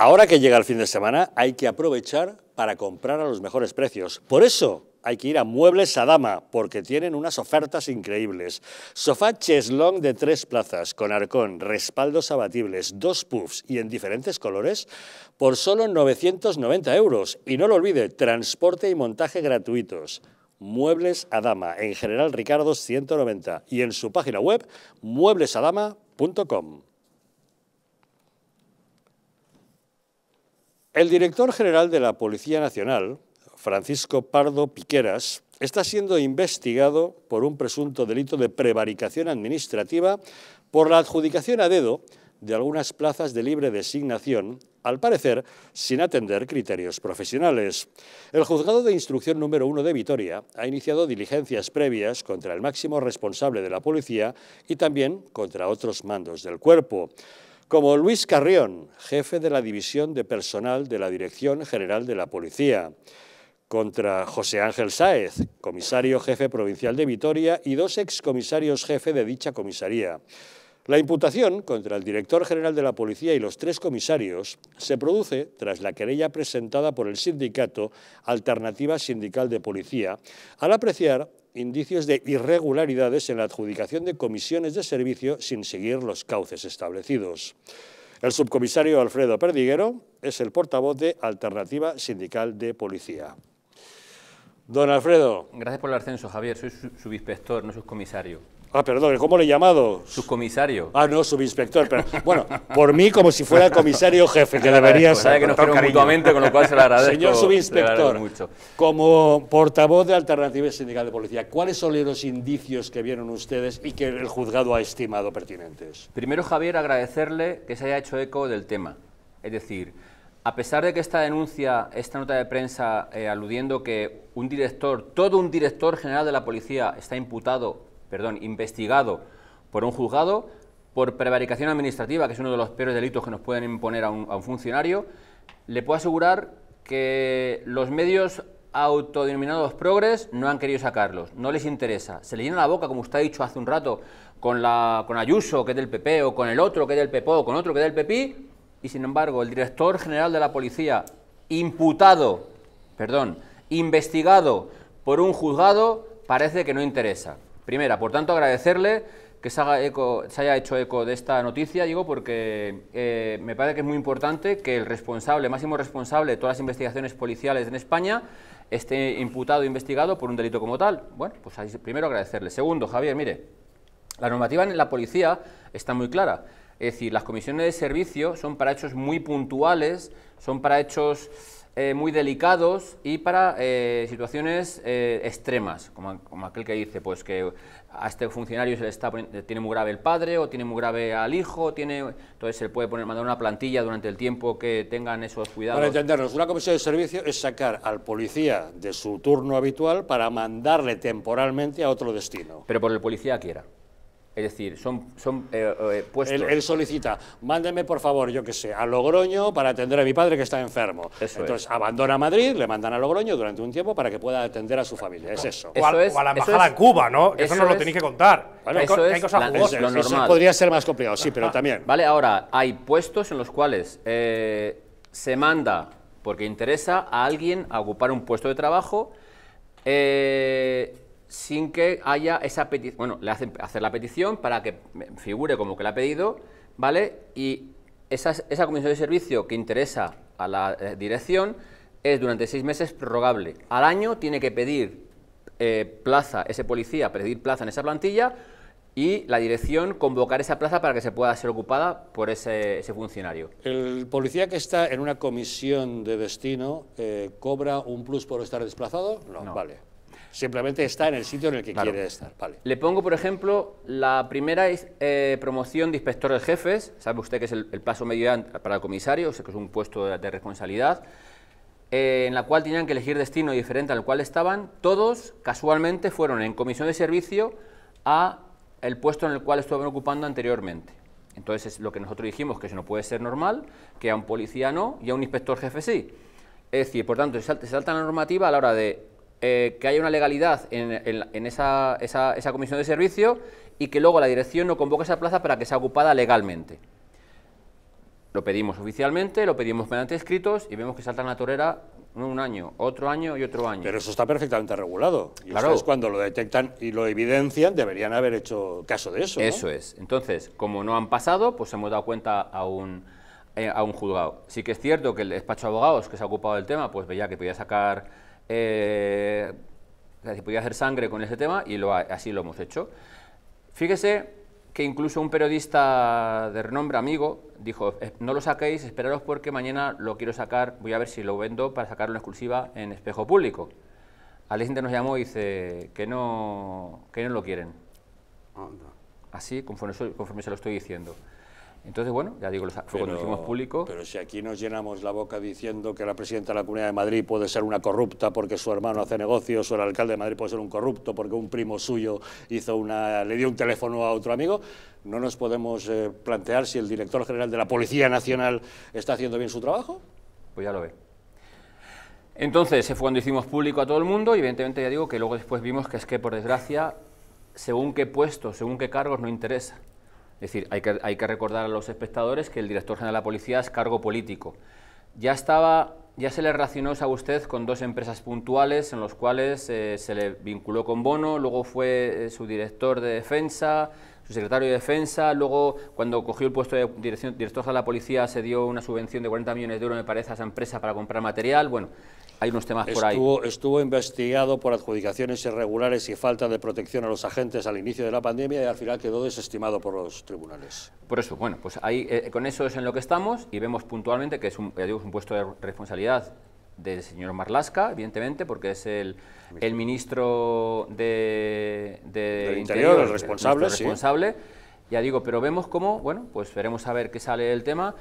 Ahora que llega el fin de semana hay que aprovechar para comprar a los mejores precios. Por eso hay que ir a Muebles Adama, porque tienen unas ofertas increíbles. Sofá cheslong de tres plazas, con arcón, respaldos abatibles, dos puffs y en diferentes colores, por solo 990 euros. Y no lo olvide, transporte y montaje gratuitos. Muebles Adama, en General Ricardo 190, y en su página web mueblesadama.com. El director general de la Policía Nacional, Francisco Pardo Piqueras, está siendo investigado por un presunto delito de prevaricación administrativa por la adjudicación a dedo de algunas plazas de libre designación, al parecer sin atender criterios profesionales. El juzgado de instrucción número uno de Vitoria ha iniciado diligencias previas contra el máximo responsable de la policía y también contra otros mandos del cuerpo como Luis Carrión, jefe de la División de Personal de la Dirección General de la Policía, contra José Ángel Sáez, comisario jefe provincial de Vitoria y dos excomisarios jefe de dicha comisaría. La imputación contra el director general de la policía y los tres comisarios se produce tras la querella presentada por el sindicato Alternativa Sindical de Policía al apreciar indicios de irregularidades en la adjudicación de comisiones de servicio sin seguir los cauces establecidos. El subcomisario Alfredo Perdiguero es el portavoz de Alternativa Sindical de Policía. Don Alfredo. Gracias por el ascenso, Javier. Soy subinspector, no subcomisario. Ah, perdón, ¿cómo le he llamado? Subcomisario. Ah, no, subinspector. Pero, bueno, por mí como si fuera comisario jefe, que debería pues, ser. que nos mutuamente, con lo cual se lo agradezco. Señor subinspector, como portavoz de Alternativa Sindical de Policía, ¿cuáles son los indicios que vieron ustedes y que el juzgado ha estimado pertinentes? Primero, Javier, agradecerle que se haya hecho eco del tema. Es decir, a pesar de que esta denuncia, esta nota de prensa eh, aludiendo que un director, todo un director general de la policía está imputado perdón, investigado por un juzgado por prevaricación administrativa, que es uno de los peores delitos que nos pueden imponer a un, funcionario, le puedo asegurar que los medios autodenominados progres no han querido sacarlos, no les interesa. Se le llena la boca, como usted ha dicho hace un rato, con, la, con Ayuso, que es del PP, o con el otro, que es del PP, o con otro, que es del PPI, y sin embargo, el director general de la policía, imputado, perdón, investigado por un juzgado, parece que no interesa. Primera, por tanto, agradecerle que se, haya hecho eco de esta noticia, digo, porque eh, me parece que es muy importante que el responsable, máximo responsable de todas las investigaciones policiales en España, esté imputado e investigado por un delito como tal. Bueno, pues primero agradecerle. Segundo, Javier, mire, la normativa en la policía está muy clara. Es decir, las comisiones de servicio son para hechos muy puntuales, son para hechos eh, muy delicados y para eh, situaciones eh, extremas, como, aquel que dice pues que a este funcionario se le está tiene muy grave el padre o tiene muy grave al hijo, tiene entonces se le puede poner, mandar una plantilla durante el tiempo que tengan esos cuidados. Para entendernos, una comisión de servicio es sacar al policía de su turno habitual para mandarle temporalmente a otro destino. Pero por el policía quiera. Es decir, son, son eh, eh, puestos... Él, solicita, mándeme por favor, yo qué sé, a Logroño para atender a mi padre que está enfermo. Entonces abandona Madrid, le mandan a Logroño durante un tiempo para que pueda atender a su familia. Es eso. o, a, la embajada en Cuba, ¿no? Eso, no lo tenéis que contar. eso hay cosas Lo normal. Eso podría ser más complicado, sí, pero ah, también. Vale, ahora, hay puestos en los cuales eh, se manda porque interesa a alguien a ocupar un puesto de trabajo sin que haya esa petición, bueno, le hacen hacer la petición para que figure como que la ha pedido, ¿vale? Y esa, esa comisión de servicio que interesa a la eh, dirección es durante seis meses prorrogable. Al año tiene que pedir eh, plaza ese policía, pedir plaza en esa plantilla y la dirección convocar esa plaza para que se pueda ser ocupada por ese, funcionario. El policía que está en una comisión de destino eh, cobra un plus por estar desplazado, no. vale simplemente está en el sitio en el que quiere estar. Le pongo, por ejemplo, la primera eh, promoción de inspector de jefes, sabe usted que es el, paso medio para el comisario, o que es un puesto de, responsabilidad, eh, en la cual tenían que elegir destino diferente al cual estaban, todos casualmente fueron en comisión de servicio a el puesto en el cual estaban ocupando anteriormente. Entonces, es lo que nosotros dijimos, que eso no puede ser normal, que a un policía no y a un inspector jefe sí. Es decir, por tanto, se salta la normativa a la hora de eh, que haya una legalidad en, esa, comisión de servicio y que luego la dirección no convoque esa plaza para que sea ocupada legalmente. Lo pedimos oficialmente, lo pedimos mediante escritos y vemos que saltan la torera un año, otro año y otro año. Pero eso está perfectamente regulado. Y claro. cuando lo detectan y lo evidencian deberían haber hecho caso de eso. Eso es. Entonces, como no han pasado, pues hemos dado cuenta a un, eh, a un juzgado. Sí que es cierto que el despacho de abogados que se ha ocupado del tema, pues veía que podía sacar eh, se podía hacer sangre con ese tema y así lo hemos hecho. Fíjese que incluso un periodista de renombre amigo dijo, no lo saquéis, esperaros porque mañana lo quiero sacar, voy a ver si lo vendo para sacarlo en exclusiva en Espejo Público. Al nos llamó y dice que no, que no lo quieren. Así, conforme se lo estoy diciendo. Entonces, bueno, ya digo, fue cuando hicimos público. Pero si aquí nos llenamos la boca diciendo que la presidenta de la Comunidad de Madrid puede ser una corrupta porque su hermano hace negocios, o el alcalde de Madrid puede ser un corrupto porque un primo suyo hizo una, le dio un teléfono a otro amigo, ¿no nos podemos eh, plantear si el director general de la Policía Nacional está haciendo bien su trabajo? Pues ya lo ve. Entonces, fue cuando hicimos público a todo el mundo y evidentemente ya digo que luego después vimos que es que, por desgracia, según qué puesto, según qué cargos, no interesa. Es decir, hay que, hay que recordar a los espectadores que el director general de la policía es cargo político. Ya estaba ya se le relacionó a usted con dos empresas puntuales en los cuales eh, se le vinculó con Bono, luego fue eh, su director de defensa, su secretario de defensa, luego cuando cogió el puesto de dirección, director de la policía se dio una subvención de 40 millones de euros, me parece, a esa empresa para comprar material. Bueno, hay unos temas por estuvo, ahí. Estuvo investigado por adjudicaciones irregulares y falta de protección a los agentes al inicio de la pandemia y al final quedó desestimado por los tribunales. Por eso, bueno, pues ahí eh, con eso es en lo que estamos y vemos puntualmente que es un, eh, un puesto de responsabilidad del señor Marlasca, evidentemente, porque es el, el ministro de, del Interior, el responsable. Sí. Ya digo, pero vemos cómo, bueno, pues veremos a ver qué sale el tema.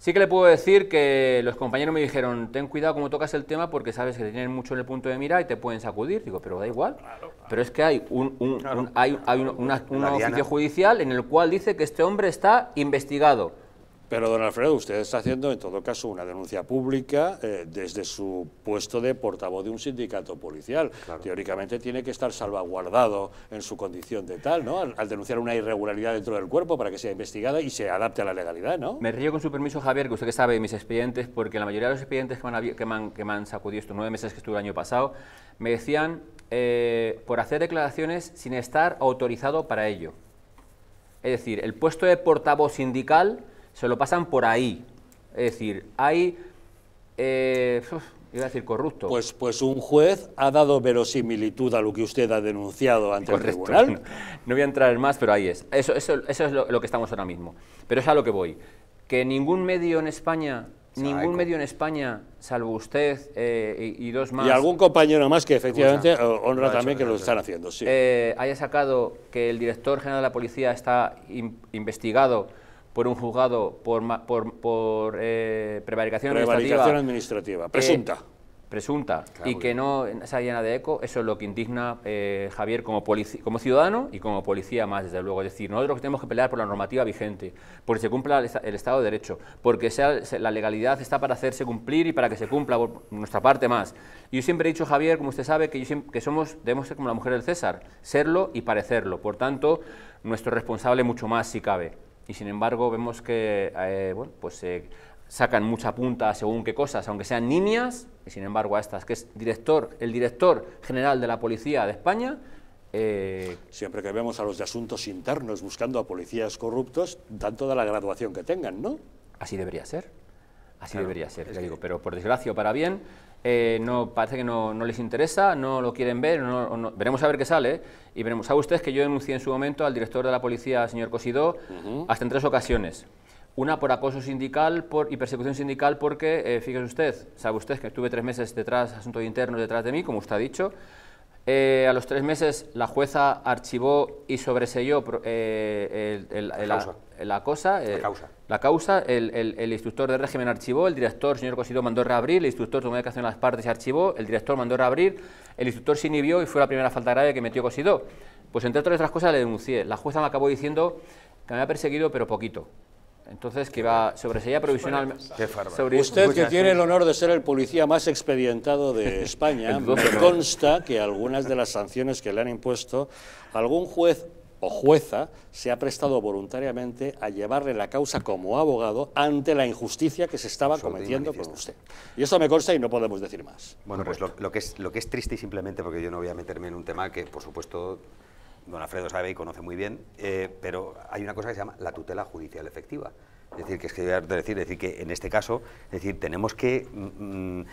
Sí que le puedo decir que los compañeros me dijeron, ten cuidado como tocas el tema porque sabes que te tienen mucho en el punto de mira y te pueden sacudir. Digo, pero da igual. Pero es que hay un, un, hay, un oficio judicial en el cual dice que este hombre está investigado pero, don Alfredo, usted está haciendo, en todo caso, una denuncia pública eh, desde su puesto de portavoz de un sindicato policial. Teóricamente tiene que estar salvaguardado en su condición de tal, ¿no? Al, denunciar una irregularidad dentro del cuerpo para que sea investigada y se adapte a la legalidad, ¿no? Me río con su permiso, Javier, que usted que sabe mis expedientes, porque la mayoría de los expedientes que me han, que sacudido estos nueve meses que estuve el año pasado, me decían eh, por hacer declaraciones sin estar autorizado para ello. Es decir, el puesto de portavoz sindical se lo pasan por ahí. Es decir, hay... Eh, iba a decir corrupto. Pues, pues un juez ha dado verosimilitud a lo que usted ha denunciado ante el tribunal. No voy a entrar en más, pero ahí es. Eso, eso, es lo, que estamos ahora mismo. Pero es a lo que voy. Que ningún medio en España, ningún medio en España, salvo usted eh, y, dos más... Y algún compañero más que efectivamente honra también que lo están haciendo, sí. Eh, haya sacado que el director general de la policía está investigado por un juzgado por, por, por eh, prevaricación, administrativa. Eh, presunta. presunta ah, y que no se llena de eco, eso es lo que indigna eh, Javier como, como ciudadano y como policía más, desde luego. Es decir, nosotros tenemos que pelear por la normativa vigente, porque se cumpla el, Estado de Derecho, porque sea, la legalidad está para hacerse cumplir y para que se cumpla por nuestra parte más. yo siempre he dicho, Javier, como usted sabe, que, que somos, debemos ser como la mujer del César, serlo y parecerlo. Por tanto, nuestro responsable mucho más si cabe y sin embargo vemos que eh, bueno, pues eh, sacan mucha punta según qué cosas, aunque sean niñas, y sin embargo a estas, que es director, el director general de la Policía de España... Eh, Siempre que vemos a los de asuntos internos buscando a policías corruptos, dan toda la graduación que tengan, ¿no? Así debería ser, así debería ser, ya digo, pero por desgracia o para bien, eh, no, parece que no, no, les interesa, no lo quieren ver, no, veremos a ver qué sale. Y veremos, sabe usted que yo denuncié en su momento al director de la policía, señor Cosidó, hasta en tres ocasiones. Una por acoso sindical por, y persecución sindical porque, eh, fíjese usted, sabe usted que estuve tres meses detrás, asunto interno detrás de mí, como usted ha dicho, eh, a los tres meses la jueza archivó y sobreselló eh, la, causa. cosa, la, eh, causa. La causa. El, instructor de régimen archivó, el director, señor Cosido, mandó reabrir, el instructor tomó declaración en las partes y archivó, el director mandó reabrir, el instructor se inhibió y fue la primera falta grave que metió Cosido. Pues entre otras cosas le denuncié. La jueza me acabó diciendo que me había perseguido, pero poquito. Entonces, que va sobre ella provisional. Sobre Usted que tiene el honor de ser el policía más expedientado de España, me consta que algunas de las sanciones que le han impuesto, algún juez o jueza se ha prestado voluntariamente a llevarle la causa como abogado ante la injusticia que se estaba cometiendo con usted. Y eso me consta y no podemos decir más. Bueno, pues lo, lo, que es, lo que es triste y simplemente porque yo no voy a meterme en un tema que, por supuesto, don Alfredo sabe y conoce muy bien, eh, pero hay una cosa que se llama la tutela judicial efectiva. Es decir, que es que decir, decir que en este caso, es decir, tenemos que mm, mm,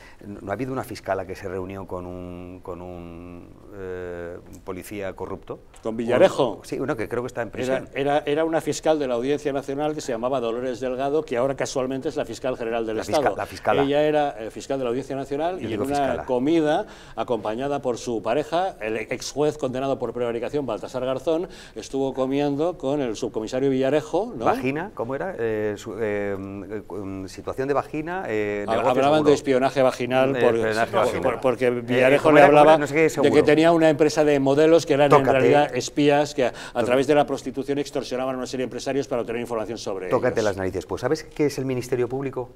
no ha habido una fiscala que se reunió con un, con un, eh, policía corrupto. Con Villarejo. sí, uno que creo que está en prisión. Era, era, una fiscal de la Audiencia Nacional que se llamaba Dolores Delgado, que ahora casualmente es la fiscal general del la Estado. la fiscal Ella era eh, fiscal de la Audiencia Nacional y en una comida acompañada por su pareja, el ex juez condenado por prevaricación Baltasar Garzón, estuvo comiendo con el subcomisario Villarejo, ¿no? Vagina, ¿cómo era? Eh, eh, eh, mm, eh, situación de vagina. Hablaban de espionaje vaginal, porque Villarejo le hablaba de que tenía una empresa de modelos que eran en realidad espías que a, través de la prostitución extorsionaban a una serie de empresarios para obtener información sobre Tócate las narices. Pues ¿sabes qué es el Ministerio Público?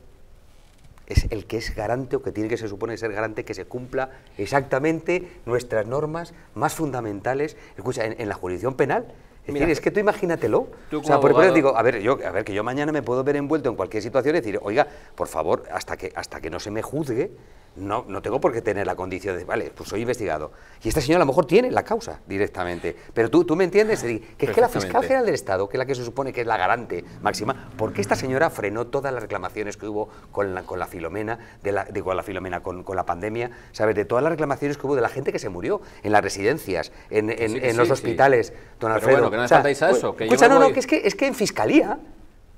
es el que es garante o que tiene que se supone ser garante que se cumpla exactamente nuestras normas más fundamentales, escucha, en la jurisdicción penal, es, que tú imagínatelo. o sea, por ejemplo, digo, a ver, yo, a ver, que yo mañana me puedo ver envuelto en cualquier situación y decir, oiga, por favor, hasta que, hasta que no se me juzgue, no, no tengo por qué tener la condición de, vale, pues soy investigado. Y esta señora a lo mejor tiene la causa directamente. Pero tú, tú me entiendes, que es que la fiscal general del Estado, que es la que se supone que es la garante máxima, ¿por qué esta señora frenó todas las reclamaciones que hubo con la, con la Filomena, de la, con la Filomena, con, la pandemia, ¿sabes? De todas las reclamaciones que hubo de la gente que se murió en las residencias, en, en, los hospitales, don Bueno, que no a pues, eso. no, que, es que en fiscalía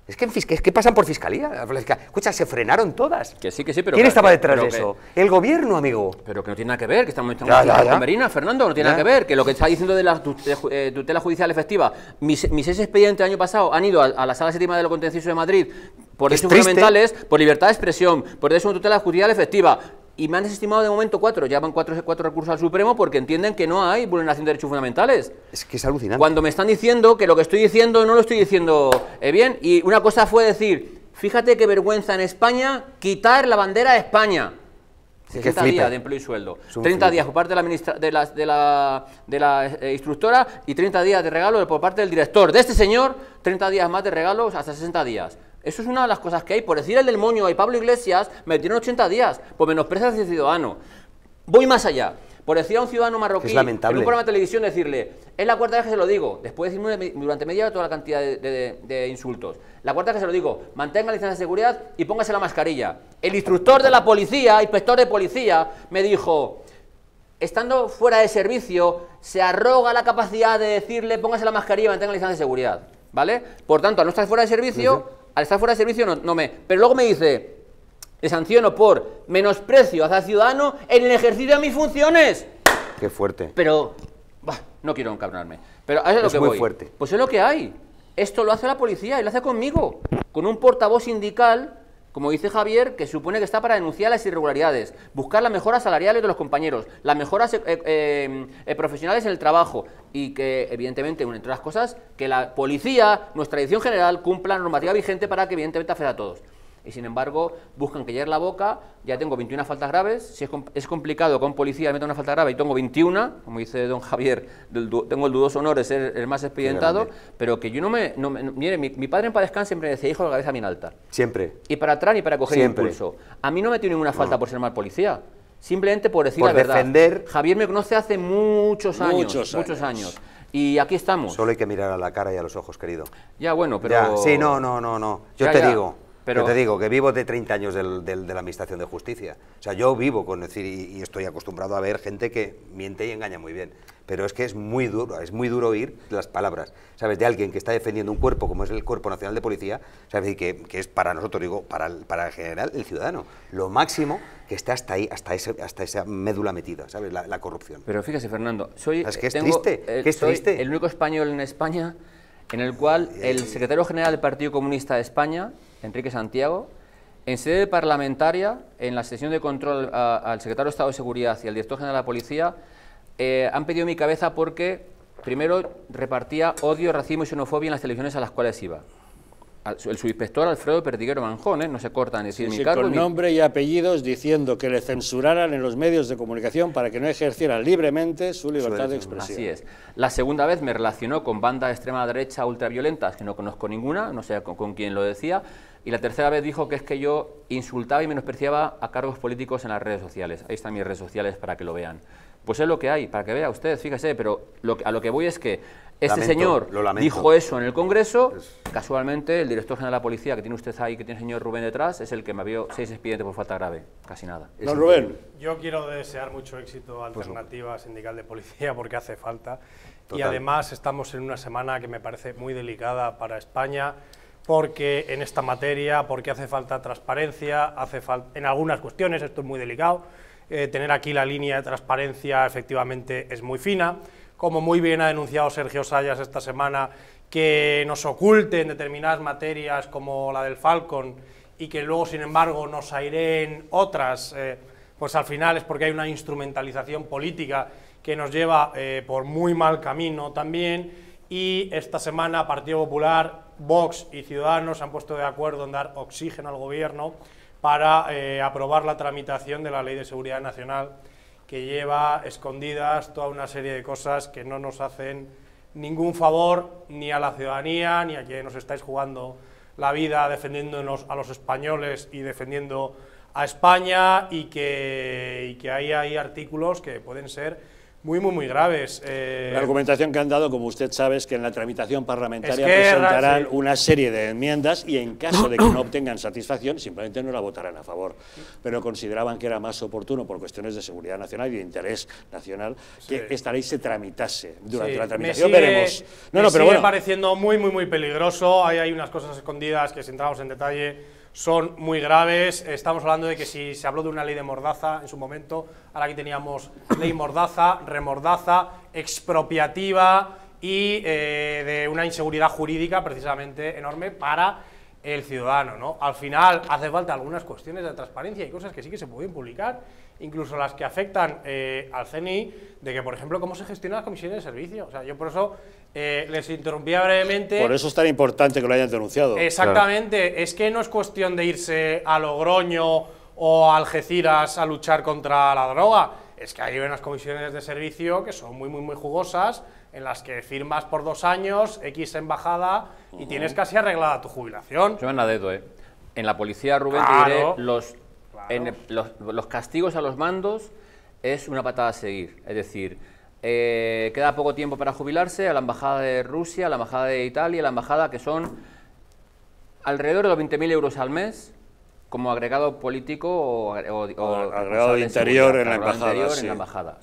es que, es que pasan por fiscalía. Escucha, se frenaron todas. ¿Quién estaba detrás de eso? el gobierno, amigo. Pero que no tiene nada que ver, que estamos en Camerina, Fernando, no tiene nada que ver. Que lo que está diciendo de la eh, tutela judicial efectiva, mis, seis expedientes del año pasado han ido a, la sala séptima de los contencioso de Madrid por derechos fundamentales, por libertad de expresión, por derecho a tutela judicial efectiva y me han desestimado de momento cuatro. Ya van cuatro, recursos al Supremo porque entienden que no hay vulneración de derechos fundamentales. Es que es alucinante. Cuando me están diciendo que lo que estoy diciendo no lo estoy diciendo eh, bien. Y una cosa fue decir, fíjate qué vergüenza en España quitar la bandera de España. 60 días de empleo y sueldo, 30 días por parte de la, eh, instructora y 30 días de regalos por parte del director. De este señor, 30 días más de regalos hasta 60 días. Eso es una de las cosas que hay. Por decir el demonio moño y Pablo Iglesias, me tienen 80 días. Pues menosprecia a ciudadano. Voy más allá. Por decir a un ciudadano marroquí en un programa de televisión decirle, es la cuarta vez que se lo digo, después de decirme durante media hora toda la cantidad de, insultos, la cuarta vez que se lo digo, mantenga la licencia de seguridad y póngase la mascarilla. El instructor de la policía, inspector de policía, me dijo, estando fuera de servicio, se arroga la capacidad de decirle, póngase la mascarilla y mantenga la licencia de seguridad. ¿Vale? Por tanto, al no estar fuera de servicio al estar fuera de servicio no, me... Pero luego me dice, le sanciono por menosprecio hacia ciudadano en el ejercicio de mis funciones. Qué fuerte. Pero, bah, no quiero encabronarme. Pero es, lo que muy fuerte. Pues es lo que hay. Esto lo hace la policía y lo hace conmigo, con un portavoz sindical como dice Javier, que supone que está para denunciar las irregularidades, buscar las mejoras salariales de los compañeros, las mejoras eh, eh, eh, profesionales en el trabajo y que, evidentemente, entre otras cosas, que la policía, nuestra edición general, cumpla la normativa vigente para que, evidentemente, afecte a todos y sin embargo buscan que callar la boca, ya tengo 21 faltas graves, si es, es complicado con policía meter una falta grave y tengo 21, como dice don Javier, tengo el dudoso honor de ser el más expedientado, pero que yo no me... mire, mi, padre en paz siempre me decía, hijo, la cabeza bien alta. Siempre. Y para atrás ni para coger impulso. A mí no me tiene ninguna falta por ser mal policía, simplemente por decir la verdad. Javier me conoce hace muchos años. Muchos años. Y aquí estamos. Solo hay que mirar a la cara y a los ojos, querido. Ya, bueno, pero... Sí, no, no, no, no. Yo te digo, pero, te digo que vivo de 30 años de la Administración de Justicia. O sea, yo vivo con decir, y, estoy acostumbrado a ver gente que miente y engaña muy bien. Pero es que es muy duro, es muy duro oír las palabras, ¿sabes? De alguien que está defendiendo un cuerpo como es el Cuerpo Nacional de Policía, ¿sabes? que, es para nosotros, digo, para el, para general, el ciudadano, lo máximo que está hasta ahí, hasta, ese, hasta esa médula metida, ¿sabes? La, corrupción. Pero fíjese, Fernando, soy... el único español en España en el cual eh, el secretario general del Partido Comunista de España Enrique Santiago, en sede parlamentaria, en la sesión de control al secretario de Estado de Seguridad y al director general de la Policía, eh, han pedido mi cabeza porque, primero, repartía odio, racismo y xenofobia en las televisiones a las cuales iba. el subinspector Alfredo Perdiguero Manjón, ¿eh? no se cortan, es decir, mi cargo, Con nombre y apellidos diciendo que le censuraran en los medios de comunicación para que no ejerciera libremente su libertad de expresión. Así es. La segunda vez me relacionó con bandas de extrema derecha ultraviolentas, que no conozco ninguna, no sé con, con quién lo decía, y la tercera vez dijo que es que yo insultaba y menospreciaba a cargos políticos en las redes sociales. Ahí están mis redes sociales para que lo vean. Pues es lo que hay, para que vea usted, fíjese, pero a lo que voy es que este señor dijo eso en el Congreso, casualmente el director general de la policía que tiene usted ahí, que tiene el señor Rubén detrás, es el que me abrió seis expedientes por falta grave, casi nada. No, Rubén. Yo quiero desear mucho éxito a pues Alternativa Sindical de Policía porque hace falta. Y además estamos en una semana que me parece muy delicada para España porque en esta materia, porque hace falta transparencia, hace en algunas cuestiones, esto es muy delicado, eh, tener aquí la línea de transparencia efectivamente es muy fina, como muy bien ha denunciado Sergio Sayas esta semana, que nos oculten determinadas materias como la del Falcon y que luego, sin embargo, nos aireen otras, eh, pues al final es porque hay una instrumentalización política que nos lleva eh, por muy mal camino también. Y esta semana Partido Popular Vox y Ciudadanos han puesto de acuerdo en dar oxígeno al Gobierno para eh, aprobar la tramitación de la Ley de Seguridad Nacional, que lleva escondidas toda una serie de cosas que no nos hacen ningún favor ni a la ciudadanía, ni a quienes nos estáis jugando la vida defendiéndonos a los españoles y defendiendo a España, y que, y que ahí hay artículos que pueden ser muy, muy, muy graves. Eh. La argumentación que han dado, como usted sabe, es que en la tramitación parlamentaria presentarán una serie de enmiendas y en caso de que no obtengan satisfacción, simplemente no la votarán a favor. Pero consideraban que era más oportuno, por cuestiones de seguridad nacional y de interés nacional, que esta ley se tramitase durante la tramitación. veremos. No, no, pero pareciendo muy, muy, muy peligroso. Ahí hay unas cosas escondidas que si entramos en detalle son muy graves. Estamos hablando de que si se habló de una ley de mordaza en su momento, ahora aquí teníamos ley mordaza, remordaza, expropiativa y eh, de una inseguridad jurídica precisamente enorme para el ciudadano, ¿no? Al final hace falta algunas cuestiones de transparencia y cosas que sí que se pueden publicar, incluso las que afectan eh, al CENI, de que, por ejemplo, cómo se gestionan las comisiones de servicio. O sea, yo por eso eh, les interrumpía brevemente. Por eso es tan importante que lo hayan denunciado. Exactamente. Es que no es cuestión de irse a Logroño o a Algeciras a luchar contra la droga. Es que hay unas comisiones de servicio que son muy, muy, muy jugosas, en las que firmas por dos años, X embajada, y tienes casi arreglada tu jubilación. Yo me la dedo, ¿eh? En la policía, Rubén, te diré, los, los, los castigos a los mandos es una patada a seguir. Es decir, eh, queda poco tiempo para jubilarse a la Embajada de Rusia, a la Embajada de Italia, a la Embajada, que son alrededor de los 20.000 euros al mes como agregado político o, agregado de interior, en la, embajada,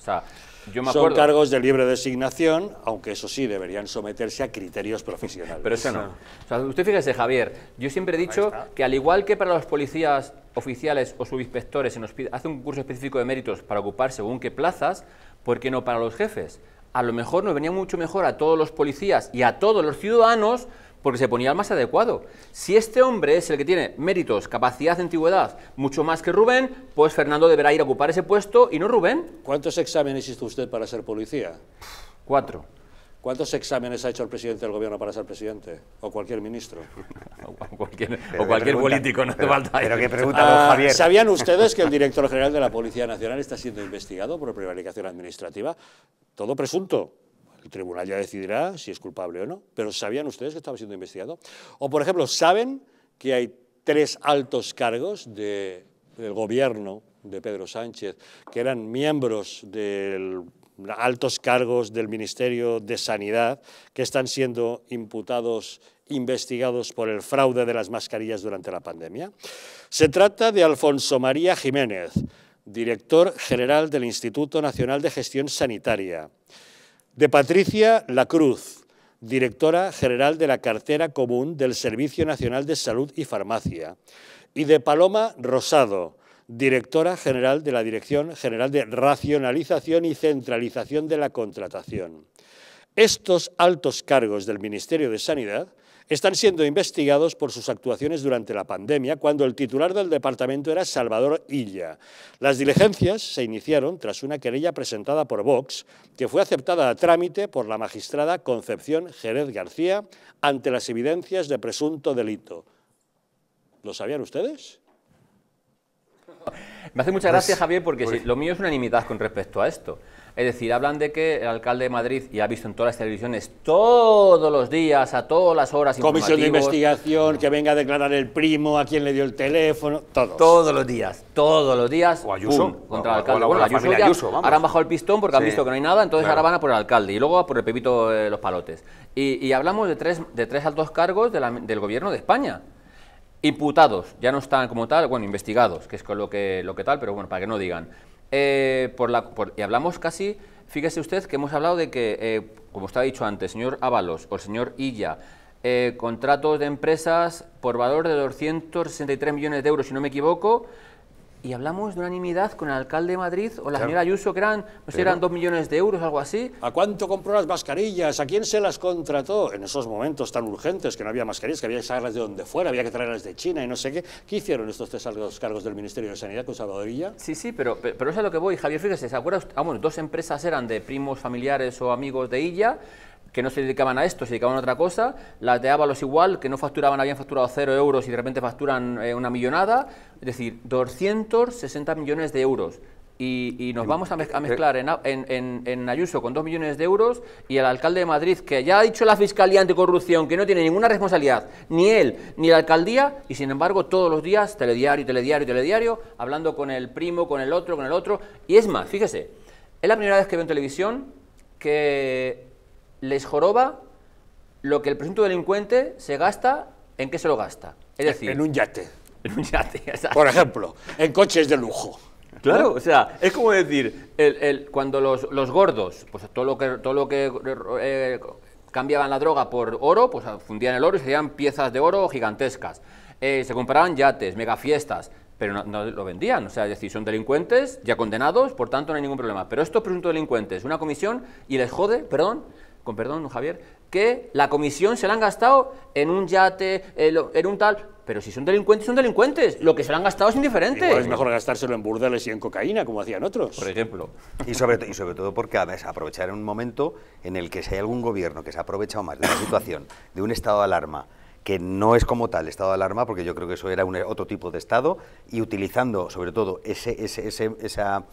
yo Son cargos de libre designación, aunque eso sí, deberían someterse a criterios profesionales. Pero eso no. usted fíjese, Javier, yo siempre he dicho que al igual que para los policías oficiales o subinspectores se nos hace un curso específico de méritos para ocupar según qué plazas, ¿Por qué no para los jefes? A lo mejor nos venía mucho mejor a todos los policías y a todos los ciudadanos porque se ponía el más adecuado. Si este hombre es el que tiene méritos, capacidad, antigüedad, mucho más que Rubén, pues Fernando deberá ir a ocupar ese puesto y no Rubén. ¿Cuántos exámenes hizo usted para ser policía? Cuatro. ¿Cuántos exámenes ha hecho el presidente del gobierno para ser presidente? O cualquier ministro. o cualquier, político, no te falta. Ah, ¿Sabían ustedes que el director general de la Policía Nacional está siendo investigado por prevaricación administrativa? Todo presunto. El tribunal ya decidirá si es culpable o no. Pero ¿sabían ustedes que estaba siendo investigado? O, por ejemplo, ¿saben que hay tres altos cargos del gobierno de Pedro Sánchez que eran miembros del altos cargos del Ministerio de Sanidad que están siendo imputados investigados por el fraude de las mascarillas durante la pandemia. Se trata de Alfonso María Jiménez, director general del Instituto Nacional de Gestión Sanitaria, de Patricia Lacruz, directora general de la Cartera Común del Servicio Nacional de Salud y Farmacia, y de Paloma Rosado, directora general de la Dirección General de Racionalización y Centralización de la Contratación. Estos altos cargos del Ministerio de Sanidad están siendo investigados por sus actuaciones durante la pandemia, cuando el titular del departamento era Salvador Illa. Las diligencias se iniciaron tras una querella presentada por Vox, que fue aceptada a trámite por la magistrada Concepción Jerez García ante las evidencias de presunto delito. ¿Lo sabían ustedes? Me hace mucha gracia, pues, Javier, porque pues lo mío es unanimidad con respecto a esto. Es decir, hablan de que el alcalde de Madrid, y ha visto en todas las televisiones, todos los días, a todas las horas, Comisión de investigación, que venga a declarar el primo, a quien le dio el teléfono, todos. Todos los días, todos los días. O Ayuso. contra el alcalde. ahora han bajado el pistón porque han visto que no hay nada, entonces ahora van a por el alcalde y luego a por el Pepito de eh, Los Palotes. Y, hablamos de tres, de tres altos cargos del gobierno de España imputados, ya no están como tal, bueno, investigados, que es con lo que, lo que tal, pero bueno, para que no digan. Eh, por la, y hablamos casi, fíjese usted que hemos hablado de que, eh, como está dicho antes, señor Ábalos o el señor Illa, eh, contratos de empresas por valor de 263 millones de euros, si no me equivoco, y hablamos de unanimidad con el alcalde de Madrid o la señora Ayuso, que eran, no eran dos millones de euros, algo así. ¿A cuánto compró las mascarillas? ¿A quién se las contrató? En esos momentos tan urgentes que no había mascarillas, que había que sacarlas de donde fuera, había que traerlas de China y no sé qué. ¿Qué hicieron estos tres cargos del Ministerio de Sanidad con Salvadorilla? Sí, sí, pero, pero, eso es a lo que voy, Javier. Fíjese, ¿se acuerda? Ah, bueno, dos empresas eran de primos familiares o amigos de ella que no se dedicaban a esto, se dedicaban a otra cosa, las de Ábalos igual, que no facturaban, habían facturado cero euros y de repente facturan eh, una millonada, es decir, 260 millones de euros. Y, nos vamos a, eh, mezclar eh. en, Ayuso con dos millones de euros y el alcalde de Madrid, que ya ha dicho la Fiscalía Anticorrupción que no tiene ninguna responsabilidad, ni él, ni la alcaldía, y sin embargo todos los días, telediario, telediario, telediario, hablando con el primo, con el otro, con el otro. Y es más, fíjese, es la primera vez que veo en televisión que les joroba lo que el presunto delincuente se gasta, ¿en qué se lo gasta? Es decir... En un yate. En un yate, Por ejemplo, en coches de lujo. Claro, o sea, es como decir, cuando los, gordos, pues todo lo que, todo lo que eh, cambiaban la droga por oro, pues fundían el oro y se piezas de oro gigantescas. Eh, se compraban yates, megafiestas, pero no, no, lo vendían. O sea, es decir, son delincuentes, ya condenados, por tanto no hay ningún problema. Pero estos presuntos delincuentes, una comisión, y les jode, perdón, con perdón, Javier, que la comisión se la han gastado en un yate, eh, en un tal. Pero si son delincuentes, son delincuentes. Lo que se la han gastado es indiferente. es mejor gastárselo en burdeles y en cocaína, como hacían otros. Por ejemplo. Y sobre, y sobre todo porque además aprovechar en un momento en el que si hay algún gobierno que se ha aprovechado más de una situación, de un estado de alarma, que no es como tal estado de alarma, porque yo creo que eso era un, otro tipo de estado, y utilizando sobre todo ese, ese, ese esa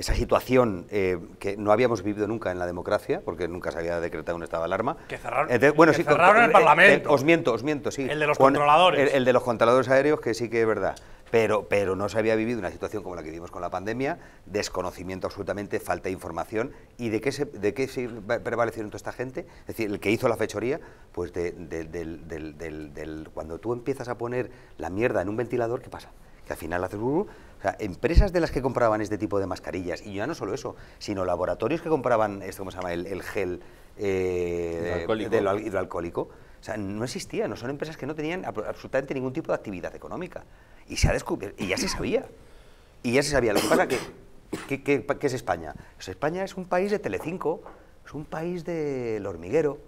esa situación eh, que no habíamos vivido nunca en la democracia, porque nunca se había decretado un estado de alarma. Que cerraron, bueno, cerraron el eh, Parlamento. Eh, os miento, os miento, sí. El de los controladores. El, de los controladores aéreos, que sí que es verdad. Pero, pero no se había vivido una situación como la que vivimos con la pandemia, desconocimiento absolutamente, falta de información. ¿Y de qué se, de qué se prevalecieron toda esta gente? Es decir, el que hizo la fechoría, pues del, del, del, cuando tú empiezas a poner la mierda en un ventilador, ¿qué pasa? Que al final haces... Uh, uh, o sea, empresas de las que compraban este tipo de mascarillas, y ya no solo eso, sino laboratorios que compraban, esto, ¿cómo se llama?, el, gel eh, hidroalcohólico. alcohólico O sea, no existían, no son empresas que no tenían absolutamente ningún tipo de actividad económica. Y se ha descubierto, y ya se sabía. Y ya se sabía. Lo que pasa que, ¿qué, es España? Pues España es un país de Telecinco, es un país del hormiguero,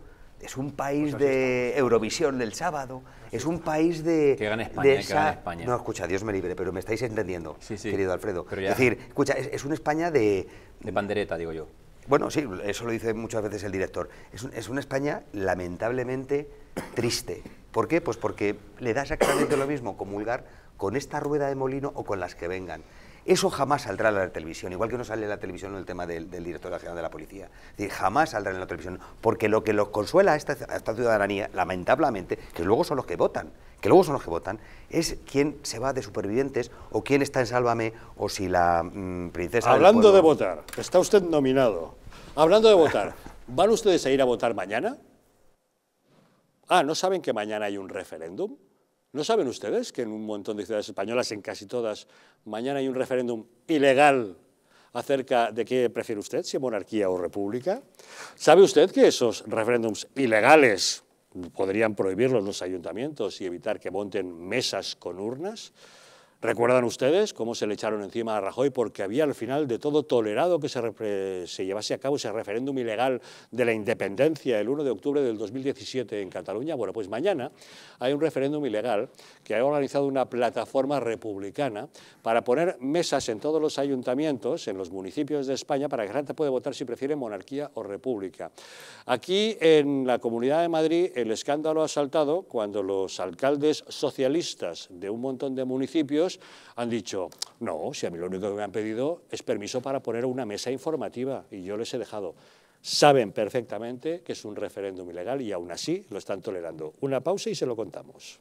es un país pues de Eurovisión del sábado, es un país de... Que gane España, España. No, escucha, Dios me libre, pero me estáis entendiendo, querido Alfredo. Es decir, escucha, es, una España de... De bandereta, digo yo. Bueno, sí, eso lo dice muchas veces el director. Es, es una España lamentablemente triste. ¿Por qué? Pues porque le da exactamente lo mismo comulgar con esta rueda de molino o con las que vengan. Eso jamás saldrá en la televisión, igual que no sale en la televisión el tema del, director general de la policía. jamás saldrá en la televisión, porque lo que los consuela a esta, ciudadanía, lamentablemente, que luego son los que votan, que luego son los que votan, es quién se va de supervivientes o quién está en Sálvame o si la mm, princesa... Hablando de votar, está usted nominado. Hablando de votar, ¿van ustedes a ir a votar mañana? Ah, ¿no saben que mañana hay un referéndum? ¿No saben ustedes que en un montón de ciudades españolas, en casi todas, mañana hay un referéndum ilegal acerca de qué prefiere usted, si monarquía o república? ¿Sabe usted que esos referéndums ilegales podrían prohibirlos los ayuntamientos y evitar que monten mesas con urnas? ¿Recuerdan ustedes cómo se le echaron encima a Rajoy porque había al final de todo tolerado que se, llevase a cabo ese referéndum ilegal de la independencia el 1 de octubre del 2017 en Cataluña? Bueno, pues mañana hay un referéndum ilegal que ha organizado una plataforma republicana para poner mesas en todos los ayuntamientos, en los municipios de España, para que la gente pueda votar si prefiere monarquía o república. Aquí en la Comunidad de Madrid el escándalo ha saltado cuando los alcaldes socialistas de un montón de municipios han dicho, no, si a mí lo único que me han pedido es permiso para poner una mesa informativa y yo les he dejado. Saben perfectamente que es un referéndum ilegal y aún así lo están tolerando. Una pausa y se lo contamos.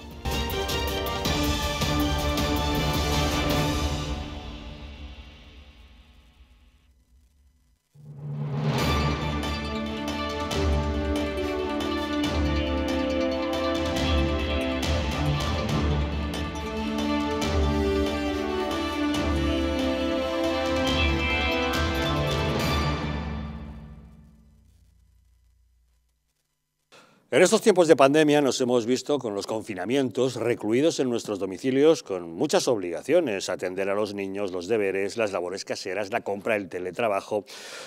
En estos tiempos de pandemia nos hemos visto con los confinamientos, recluidos en nuestros domicilios, con muchas obligaciones, atender a los niños, los deberes, las labores caseras, la compra, el teletrabajo,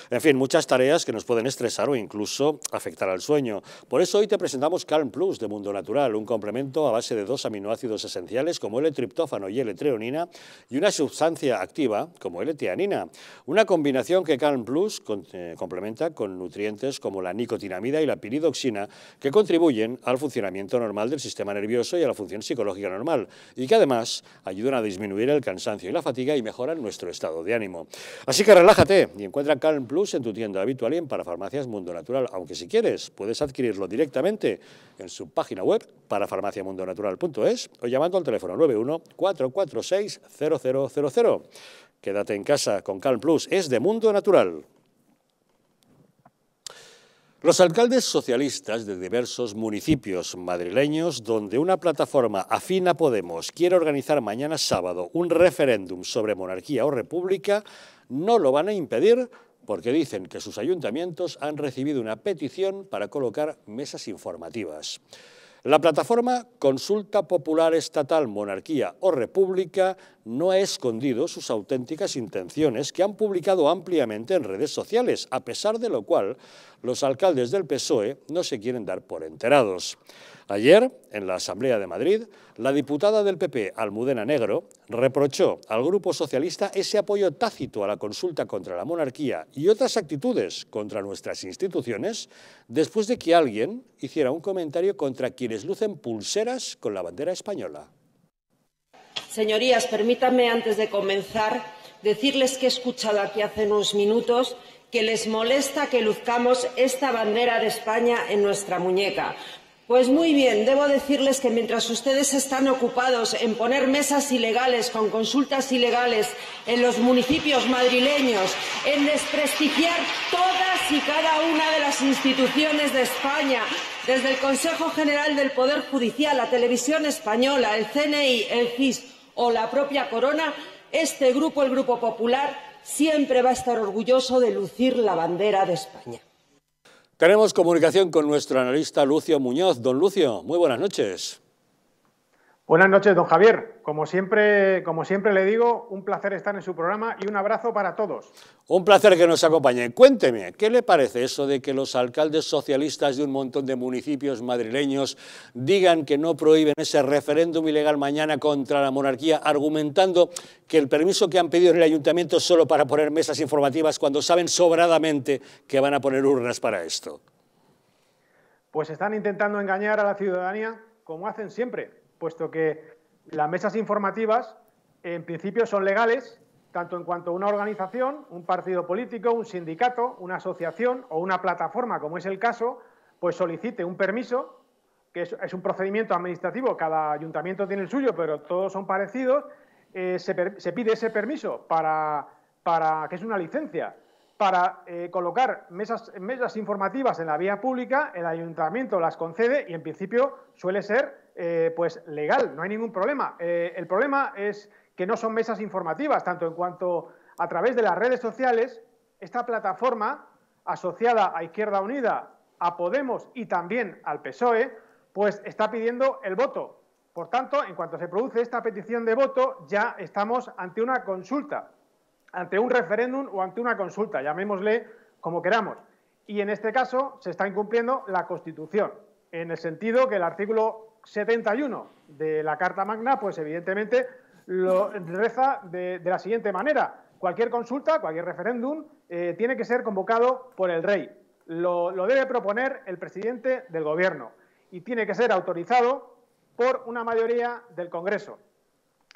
en fin, muchas tareas que nos pueden estresar o incluso afectar al sueño. Por eso hoy te presentamos Calm Plus de Mundo Natural, un complemento a base de dos aminoácidos esenciales como L-triptófano y L-treonina y una sustancia activa como L-tianina. Una combinación que Calm Plus eh, complementa con nutrientes como la nicotinamida y la piridoxina que contribuyen al funcionamiento normal del sistema nervioso y a la función psicológica normal, y que además ayudan a disminuir el cansancio y la fatiga y mejoran nuestro estado de ánimo. Así que relájate y encuentra Calm Plus en tu tienda habitual y en Parafarmacias Mundo Natural, aunque si quieres puedes adquirirlo directamente en su página web parafarmaciamundonatural.es o llamando al teléfono 91 446 Quédate en casa con Calm Plus, es de Mundo Natural. Los alcaldes socialistas de diversos municipios madrileños, donde una plataforma afina Podemos quiere organizar mañana sábado un referéndum sobre monarquía o república, no lo van a impedir porque dicen que sus ayuntamientos han recibido una petición para colocar mesas informativas. La plataforma Consulta Popular Estatal Monarquía o República no ha escondido sus auténticas intenciones que han publicado ampliamente en redes sociales, a pesar de lo cual los alcaldes del PSOE no se quieren dar por enterados. Ayer, en la Asamblea de Madrid, la diputada del PP, Almudena Negro, reprochó al Grupo Socialista ese apoyo tácito a la consulta contra la monarquía y otras actitudes contra nuestras instituciones después de que alguien hiciera un comentario contra quienes lucen pulseras con la bandera española. Señorías, permítanme, antes de comenzar, decirles que he escuchado aquí hace unos minutos que les molesta que luzcamos esta bandera de España en nuestra muñeca. Pues muy bien, debo decirles que mientras ustedes están ocupados en poner mesas ilegales con consultas ilegales en los municipios madrileños, en desprestigiar todas y cada una de las instituciones de España, desde el Consejo General del Poder Judicial, la Televisión Española, el CNI, el CIS, o la propia corona, este grupo, el Grupo Popular, siempre va a estar orgulloso de lucir la bandera de España. Tenemos comunicación con nuestro analista Lucio Muñoz. Don Lucio, muy buenas noches. Buenas noches, don Javier. Como siempre, como siempre le digo, un placer estar en su programa y un abrazo para todos. Un placer que nos acompañe. Cuénteme, ¿qué le parece eso de que los alcaldes socialistas de un montón de municipios madrileños digan que no prohíben ese referéndum ilegal mañana contra la monarquía, argumentando que el permiso que han pedido en el ayuntamiento es solo para poner mesas informativas cuando saben sobradamente que van a poner urnas para esto? Pues están intentando engañar a la ciudadanía, como hacen siempre puesto que las mesas informativas, en principio, son legales, tanto en cuanto una organización, un partido político, un sindicato, una asociación o una plataforma, como es el caso, pues solicite un permiso, que es, un procedimiento administrativo, cada ayuntamiento tiene el suyo, pero todos son parecidos, eh, se, pide ese permiso para, que es una licencia, para eh, colocar mesas, mesas informativas en la vía pública, el ayuntamiento las concede y en principio suele ser eh, pues legal, no hay ningún problema. Eh, el problema es que no son mesas informativas, tanto en cuanto a través de las redes sociales, esta plataforma asociada a Izquierda Unida, a Podemos y también al PSOE, pues está pidiendo el voto. Por tanto, en cuanto se produce esta petición de voto, ya estamos ante una consulta, ante un referéndum o ante una consulta, llamémosle como queramos. Y en este caso se está incumpliendo la Constitución, en el sentido que el artículo 71 de la Carta Magna, pues evidentemente lo reza de, la siguiente manera. Cualquier consulta, cualquier referéndum, eh, tiene que ser convocado por el rey. Lo, debe proponer el presidente del gobierno y tiene que ser autorizado por una mayoría del Congreso.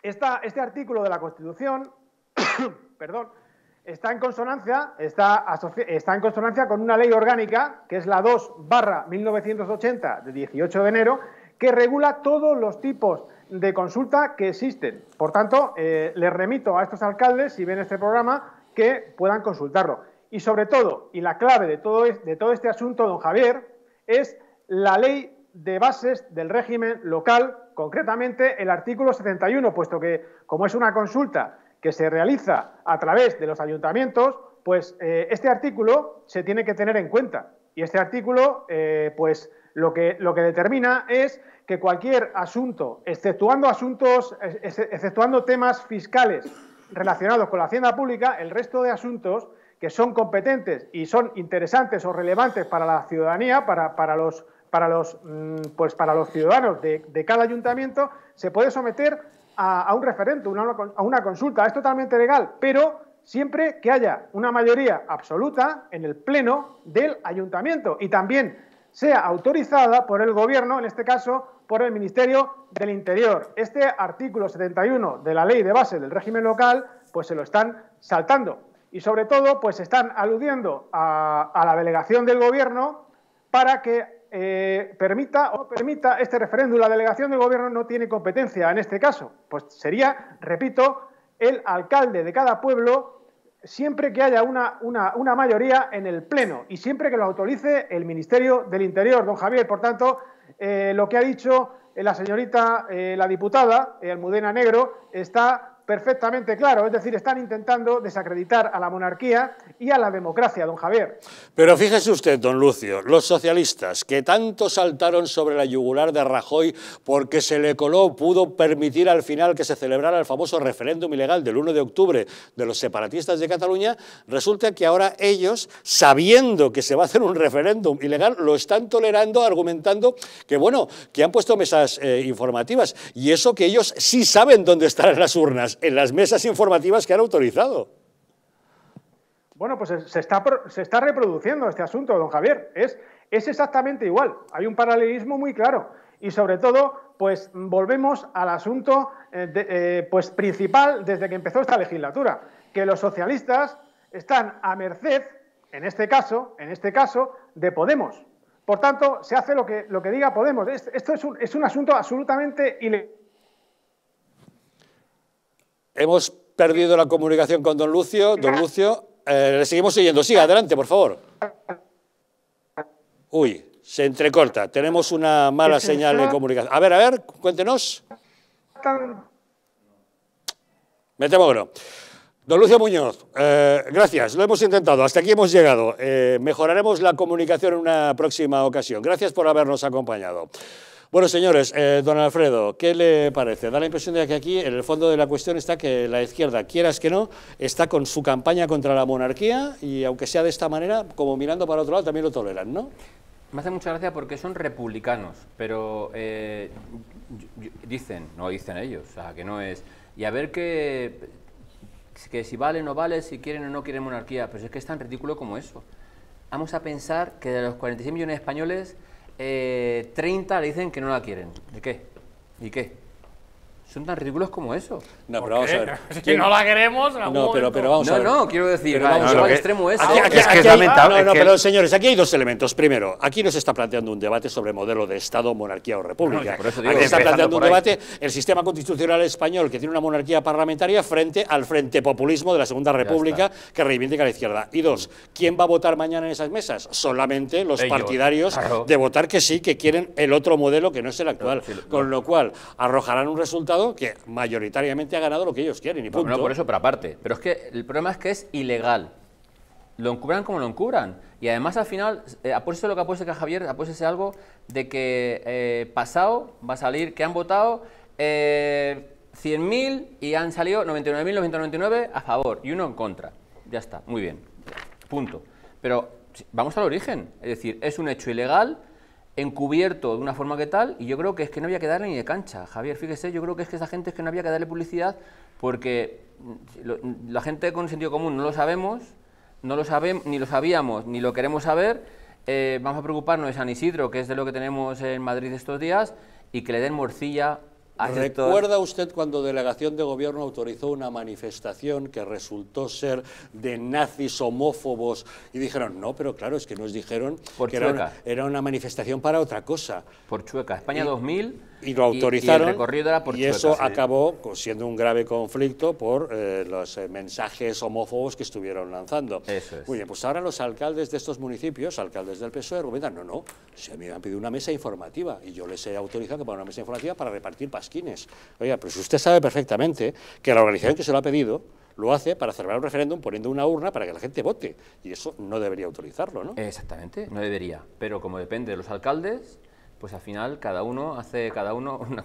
este artículo de la Constitución perdón, está, en consonancia, está, está en consonancia con una ley orgánica, que es la 2 barra 1980 de 18 de enero, que regula todos los tipos de consulta que existen. Por tanto, eh, les remito a estos alcaldes, si ven este programa, que puedan consultarlo. Y sobre todo, y la clave de todo, este asunto, don Javier, es la ley de bases del régimen local, concretamente el artículo 71, puesto que como es una consulta que se realiza a través de los ayuntamientos, pues eh, este artículo se tiene que tener en cuenta. Y este artículo, eh, pues lo que, determina es que cualquier asunto, exceptuando asuntos, exceptuando temas fiscales relacionados con la hacienda pública, el resto de asuntos que son competentes y son interesantes o relevantes para la ciudadanía, para, los mm, pues para los ciudadanos de, cada ayuntamiento, se puede someter a, a un referéndum, a una consulta. Es totalmente legal, pero siempre que haya una mayoría absoluta en el pleno del ayuntamiento. Y también sea autorizada por el Gobierno, en este caso por el Ministerio del Interior. Este artículo 71 de la Ley de Base del Régimen Local, pues se lo están saltando. Y sobre todo, pues están aludiendo a, la delegación del Gobierno para que eh, permita o permita este referéndum. La delegación del Gobierno no tiene competencia en este caso. Pues sería, repito, el alcalde de cada pueblo siempre que haya una, una, mayoría en el Pleno y siempre que lo autorice el Ministerio del Interior. Don Javier, por tanto, eh, lo que ha dicho eh, la señorita, eh, la diputada Almudena Negro, está perfectamente claro. Es decir, están intentando desacreditar a la monarquía y a la democracia, don Javier. Pero fíjese usted, don Lucio, los socialistas que tanto saltaron sobre la yugular de Rajoy porque se le coló, pudo permitir al final que se celebrara el famoso referéndum ilegal del 1 de octubre de los separatistas de Cataluña, resulta que ahora ellos, sabiendo que se va a hacer un referéndum ilegal, lo están tolerando argumentando que, bueno, que han puesto mesas eh, informativas y eso que ellos sí saben dónde estarán las urnas en las mesas informativas que han autorizado. Bueno, pues se está, se está reproduciendo este asunto, don Javier. Es, es exactamente igual. Hay un paralelismo muy claro. Y sobre todo, pues volvemos al asunto eh, eh, pues, principal desde que empezó esta legislatura, que los socialistas están a merced, en este caso, en este caso, de Podemos. Por tanto, se hace lo que, lo que diga Podemos. esto es un, es un asunto absolutamente ilegal hemos perdido la comunicación con don Lucio. Don Lucio, eh, le seguimos siguiendo. Siga, adelante, por favor. Uy, se entrecorta. Tenemos una mala señal de comunicación. A ver, a ver, cuéntenos. Me temo que Don Lucio Muñoz, eh, gracias, lo hemos intentado, hasta aquí hemos llegado. Eh, mejoraremos la comunicación en una próxima ocasión. Gracias por habernos acompañado. Bueno, señores, eh, don Alfredo, ¿qué le parece? Da la impresión de que aquí, en el fondo de la cuestión, está que la izquierda, quieras que no, está con su campaña contra la monarquía y, aunque sea de esta manera, como mirando para otro lado, también lo toleran, ¿no? Me hace mucha gracia porque son republicanos, pero eh, dicen, no dicen ellos, o sea, que no es. Y a ver qué que si vale o no vale, si quieren o no quieren monarquía, pero es que es tan ridículo como eso. Vamos a pensar que de los 46 millones de españoles 30 eh, le dicen que no la quieren. ¿De qué? ¿Y qué? son tan ridículos como eso. No, pero vamos a ver. Es que no la queremos. no, pero, vamos a ver. No, no, quiero decir, vamos al extremo es. Aquí, es ah, que es lamentable. No, no, pero señores, aquí hay dos elementos. Primero, aquí no se está planteando un debate sobre modelo de Estado, monarquía o república. aquí se está planteando un debate el sistema constitucional español que tiene una monarquía parlamentaria frente al frente populismo de la Segunda República que reivindica la izquierda. Y dos, ¿quién va a votar mañana en esas mesas? Solamente los partidarios de votar que sí, que quieren el otro modelo que no es el actual. Con lo cual, arrojarán un resultado que mayoritariamente ha ganado lo que ellos quieren. Y No, por eso, pero aparte. Pero es que el problema es que es ilegal. Lo encubran como lo encubran. Y además al final, eh, apuesto lo que apuesto que a Javier, ese algo de que eh, pasado va a salir que han votado 100.000 eh, y han salido 99.999 a favor y uno en contra. Ya está, muy bien. Punto. Pero vamos al origen. Es decir, es un hecho ilegal encubierto de una forma que tal, y yo creo que es que no había que darle ni de cancha. Javier, fíjese, yo creo que es que esa gente es que no había que darle publicidad porque mm, mm, la gente con sentido común no lo sabemos, no lo sabemos, ni lo sabíamos, ni lo queremos saber. Eh, vamos a preocuparnos de San Isidro, que es de lo que tenemos en Madrid estos días, y que le den morcilla ¿Recuerda usted cuando Delegación de Gobierno autorizó una manifestación que resultó ser de nazis homófobos y dijeron, no, pero claro, es que nos dijeron que era una, manifestación para otra cosa? Por Chueca, España 2000 y lo autorizaron y, eso acabó siendo un grave conflicto por eh, los eh, mensajes homófobos que estuvieron lanzando. Eso Muy bien, pues ahora los alcaldes de estos municipios, alcaldes del PSOE, argumentan, no, no, se me han pedido una mesa informativa y yo les he autorizado que pongan una mesa informativa para repartir pasquines. Oiga, pero si usted sabe perfectamente que la organización que se lo ha pedido lo hace para cerrar un referéndum poniendo una urna para que la gente vote. Y eso no debería autorizarlo, ¿no? Exactamente, no debería. Pero como depende de los alcaldes, pues al final cada uno hace cada uno una...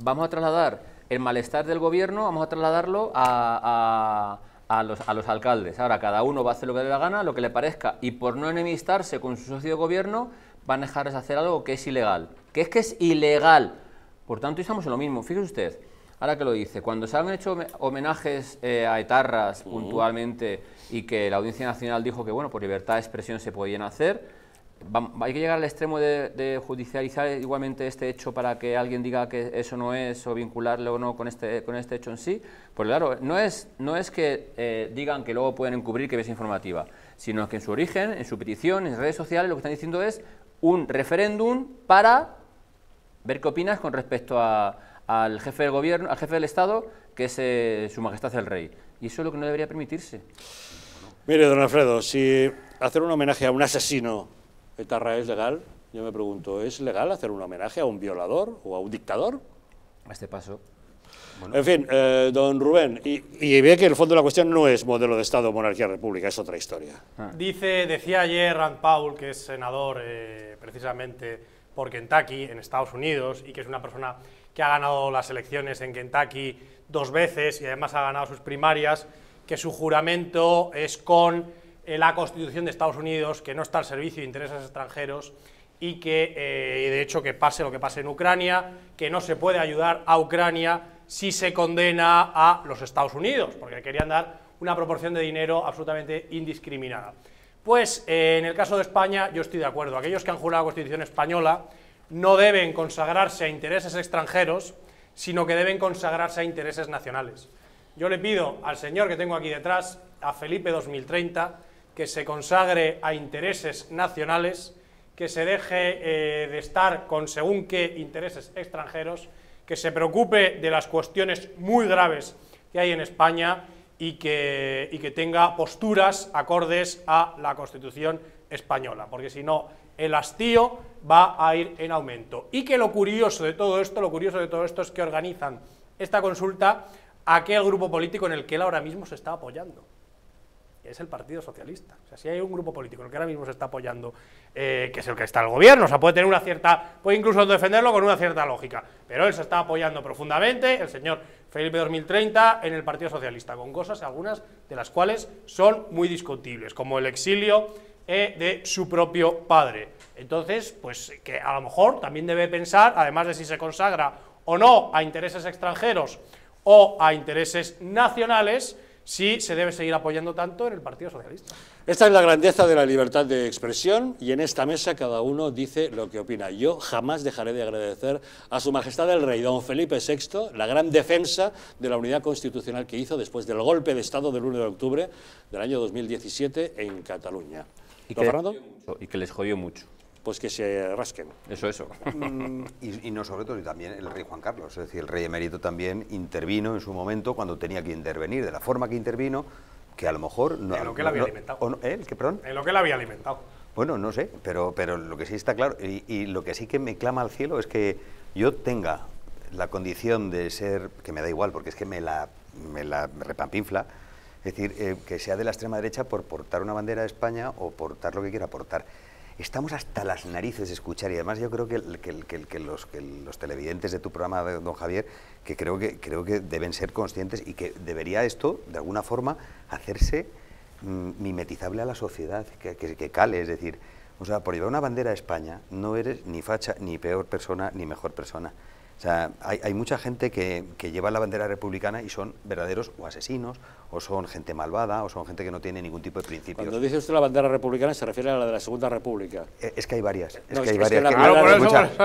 Vamos a trasladar el malestar del gobierno, vamos a trasladarlo a, los, alcaldes. Ahora, cada uno va a hacer lo que le dé la gana, lo que le parezca, y por no enemistarse con su socio de gobierno, van a dejar de hacer algo que es ilegal. Que es que es ilegal. Por tanto, estamos en lo mismo. Fíjese usted, ahora que lo dice, cuando se han hecho homenajes eh, a etarras puntualmente y que la Audiencia Nacional dijo que, bueno, por libertad de expresión se podían hacer, hay que llegar al extremo de, judicializar igualmente este hecho para que alguien diga que eso no es o vincularlo o no con este, con este hecho en sí. Pues claro, no es, no es que eh, digan que luego pueden encubrir que es informativa, sino que en su origen, en su petición, en redes sociales, lo que están diciendo es un referéndum para ver qué opinas con respecto al jefe del gobierno, al jefe del Estado, que es eh, su majestad el rey. Y eso es lo que no debería permitirse. Mire, don Alfredo, si hacer un homenaje a un asesino ¿Etarra es legal? Yo me pregunto, ¿es legal hacer un homenaje a un violador o a un dictador? A este paso. En fin, eh, don Rubén, y, ve que el fondo de la cuestión no es modelo de Estado, monarquía, república, es otra historia. Ah. Dice, decía ayer Rand Paul, que es senador eh, precisamente por Kentucky, en Estados Unidos, y que es una persona que ha ganado las elecciones en Kentucky dos veces y además ha ganado sus primarias, que su juramento es con eh, la Constitución de Estados Unidos, que no está al servicio de intereses extranjeros y que, eh, de hecho, que pase lo que pase en Ucrania, que no se puede ayudar a Ucrania si se condena a los Estados Unidos, porque querían dar una proporción de dinero absolutamente indiscriminada. Pues eh, en el caso de España yo estoy de acuerdo. Aquellos que han jurado la Constitución española no deben consagrarse a intereses extranjeros, sino que deben consagrarse a intereses nacionales. Yo le pido al señor que tengo aquí detrás, a Felipe 2030, que se consagre a intereses nacionales, que se deje eh, de estar con según qué intereses extranjeros, que se preocupe de las cuestiones muy graves que hay en España y que, que tenga posturas acordes a la Constitución española, porque si no, el hastío va a ir en aumento. Y que lo curioso de todo esto, lo curioso de todo esto es que organizan esta consulta a aquel grupo político en el que él ahora mismo se está apoyando es el Partido Socialista. O sea, si hay un grupo político en el que ahora mismo se está apoyando, eh, que es el que está el gobierno, o puede tener una cierta, puede incluso defenderlo con una cierta lógica, pero él se está apoyando profundamente, el señor Felipe 2030, en el Partido Socialista, con cosas, algunas de las cuales son muy discutibles, como el exilio eh, de su propio padre. Entonces, pues que a lo mejor también debe pensar, además de si se consagra o no a intereses extranjeros o a intereses nacionales, sí se debe seguir apoyando tanto en el Partido Socialista. Esta es la grandeza de la libertad de expresión y en esta mesa cada uno dice lo que opina. Yo jamás dejaré de agradecer a su majestad el rey don Felipe VI la gran defensa de la unidad constitucional que hizo después del golpe de Estado del 1 de octubre del año 2017 en Cataluña. ¿Y, que, y que les jodió mucho pues que se rasquen. Eso, eso. Mm, y, no sobre todo, y también el rey Juan Carlos, es decir, el rey emérito también intervino en su momento cuando tenía que intervenir, de la forma que intervino, que a lo mejor... No, en lo que él había alimentado. En lo que la había alimentado. Bueno, no sé, pero, pero lo que sí está claro, y, lo que sí que me clama al cielo es que yo tenga la condición de ser, que me da igual, porque es que me la, me la repampinfla, es decir, eh, que sea de la extrema derecha por portar una bandera de España o portar lo que quiera portar estamos hasta las narices de escuchar y además yo creo que, los, televidentes de tu programa, don Javier, que creo, que creo que deben ser conscientes y que debería esto, de alguna forma, hacerse mm, mimetizable a la sociedad, que, cale, es decir, o sea, por llevar una bandera a España no eres ni facha, ni peor persona, ni mejor persona. O sea, hay, hay mucha gente que, lleva la bandera republicana y son verdaderos o asesinos o son gente malvada, o son gente que no tiene ningún tipo de principios. Cuando dice usted la bandera republicana, se refiere a la de la Segunda República. Eh, es que hay varias. Es que hay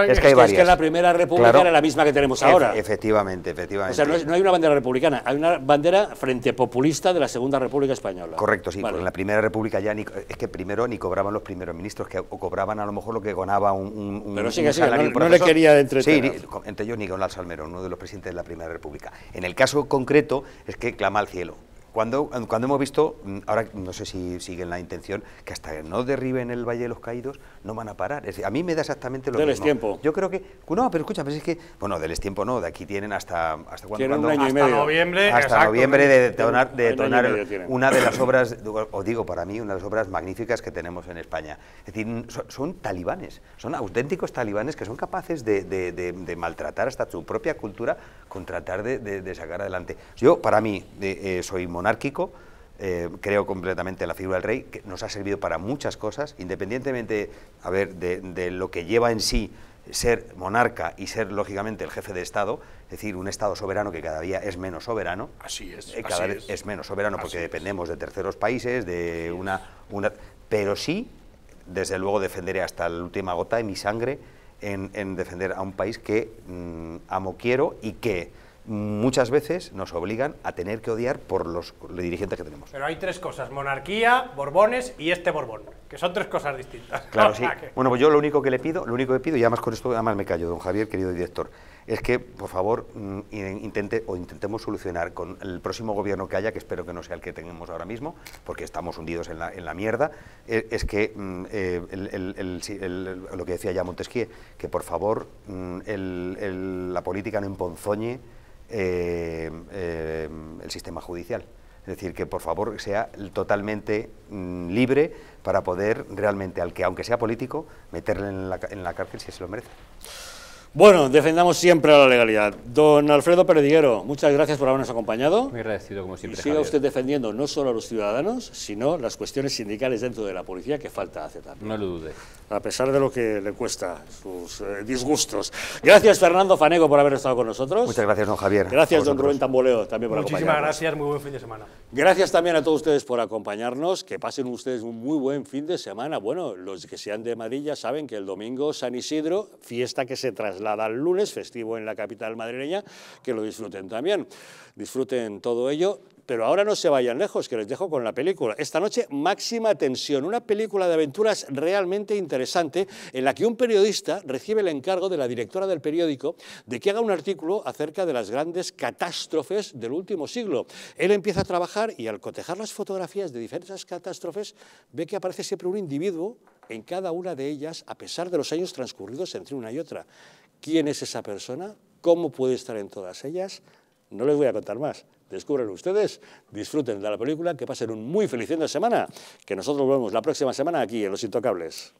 Es que la Primera República era la misma que tenemos ahora. efectivamente, efectivamente. O sea, no, hay una bandera republicana, hay una bandera frente populista de la Segunda República Española. Correcto, sí. en la Primera República ya ni, es que primero ni cobraban los primeros ministros, que o cobraban a lo mejor lo que ganaba un, un, Pero sí, que sí, No, no le quería entretener. Sí, entre ellos Nicolás Salmero, uno de los presidentes de la Primera República. En el caso concreto es que clama al cielo. Cuando, cuando hemos visto, mm, ahora no sé si siguen la intención, que hasta que no derriben el Valle de los Caídos no van a parar. a mí me da exactamente lo Deles mismo. tiempo. Yo creo que... No, pero pero es que... Bueno, deles tiempo no, de aquí tienen hasta... ¿Hasta cuándo? Tienen un año hasta y medio. noviembre. Hasta noviembre de detonar, una de las obras, os digo, para mí, una de las obras magníficas que tenemos en España. Es decir, son, talibanes, son auténticos talibanes que son capaces de maltratar hasta su propia cultura con tratar de, sacar adelante. Yo, para mí, eh, soy monárquico, eh, creo completamente en la figura del rey, que nos ha servido para muchas cosas, independientemente, a ver, de, lo que lleva en sí ser monarca y ser, lógicamente, el jefe de Estado, es decir, un Estado soberano que cada día es menos soberano. Así es. Eh, cada vez es. menos soberano porque dependemos de terceros países, de una, una... Pero sí, desde luego, defenderé hasta la última gota de mi sangre en, defender a un país que mm, amo, quiero y que muchas veces nos obligan a tener que odiar por los, dirigentes que tenemos. Pero hay tres cosas, monarquía, borbones y este borbón, que son tres cosas distintas. Claro, sí. Bueno, pues yo lo único que le pido, lo único que pido, y además con esto, además me callo, don Javier, querido director, es que, por favor, mm, intente o intentemos solucionar con el próximo gobierno que haya, que espero que no sea el que tenemos ahora mismo, porque estamos hundidos en la, mierda, eh, es, que mm, eh, lo que decía ya Montesquieu, que por favor mm, la política no emponzoñe eh, el sistema judicial. Es decir, que por favor sea totalmente libre para poder realmente, al que aunque sea político, meterle en la, en la cárcel si se lo merece. Bueno, defendamos siempre a la legalidad. Don Alfredo Perdiguero, muchas gracias por habernos acompañado. Muy agradecido, como siempre. Y siga usted defendiendo no solo a los ciudadanos, sino las cuestiones sindicales dentro de la policía que falta hace tanto. No lo dude. A pesar de lo que le cuesta, sus eh, disgustos. Gracias, Fernando Fanego, por haber estado con nosotros. Muchas gracias, don Javier. Gracias, don Rubén Tamboleo, también por acompañarnos. Muchísimas gracias, muy buen fin de semana. Gracias también a todos ustedes por acompañarnos. Que pasen ustedes un muy buen fin de semana. Bueno, los que sean de Madrid ya saben que el domingo San Isidro, fiesta que se traslada la al lunes, festivo en la capital madrileña, que lo disfruten también. Disfruten todo ello pero ahora no se vayan lejos, que les dejo con la película. Esta noche, máxima tensión, una película de aventuras realmente interesante, en la que un periodista recibe el encargo de la directora del periódico de que haga un artículo acerca de las grandes catástrofes del último siglo. Él empieza a trabajar y al cotejar las fotografías de diferentes catástrofes, ve que aparece siempre un individuo en cada una de ellas, a pesar de los años transcurridos entre una y otra quién es esa persona, cómo puede estar en todas ellas. No les voy a contar más. Descubren ustedes, disfruten de la película, que pasen un muy feliz fin de semana, que nosotros volvemos la próxima semana aquí en Los Intocables.